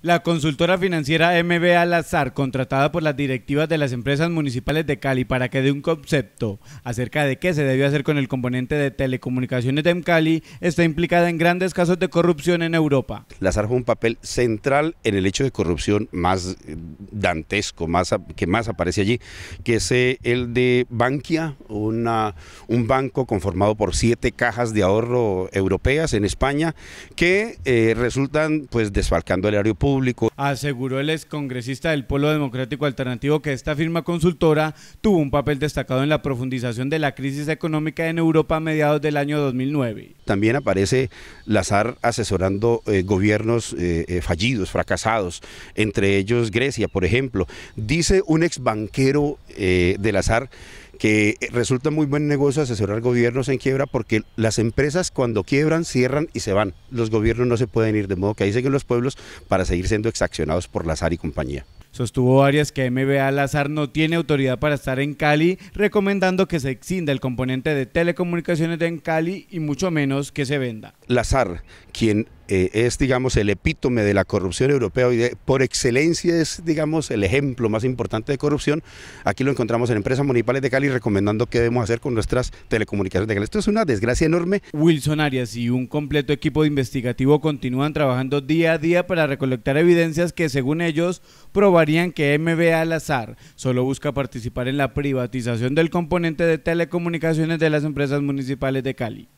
La consultora financiera MB Lazar, contratada por las directivas de las empresas municipales de Cali para que dé un concepto acerca de qué se debió hacer con el componente de telecomunicaciones de Cali, está implicada en grandes casos de corrupción en Europa. Lazar fue un papel central en el hecho de corrupción más dantesco, más, que más aparece allí, que es eh, el de Bankia, una, un banco conformado por siete cajas de ahorro europeas en España que eh, resultan pues desfalcando el aeropuerto Aseguró el excongresista del Polo Democrático Alternativo que esta firma consultora tuvo un papel destacado en la profundización de la crisis económica en Europa a mediados del año 2009. También aparece Lazar asesorando eh, gobiernos eh, eh, fallidos, fracasados, entre ellos Grecia, por ejemplo. Dice un ex banquero de Lazar que eh, resulta muy buen negocio asesorar gobiernos en quiebra porque las empresas cuando quiebran cierran y se van. Los gobiernos no se pueden ir, de modo que ahí siguen los pueblos para seguir siendo exaccionados por Lazar y compañía. Sostuvo Arias que MBA Lazar no tiene autoridad para estar en Cali, recomendando que se extinda el componente de telecomunicaciones en Cali y mucho menos que se venda. Lazar, quien eh, es, digamos, el epítome de la corrupción europea y por excelencia es, digamos, el ejemplo más importante de corrupción. Aquí lo encontramos en empresas municipales de Cali recomendando qué debemos hacer con nuestras telecomunicaciones de Cali. Esto es una desgracia enorme. Wilson Arias y un completo equipo de investigativo continúan trabajando día a día para recolectar evidencias que, según ellos, probarían que MBA al azar solo busca participar en la privatización del componente de telecomunicaciones de las empresas municipales de Cali.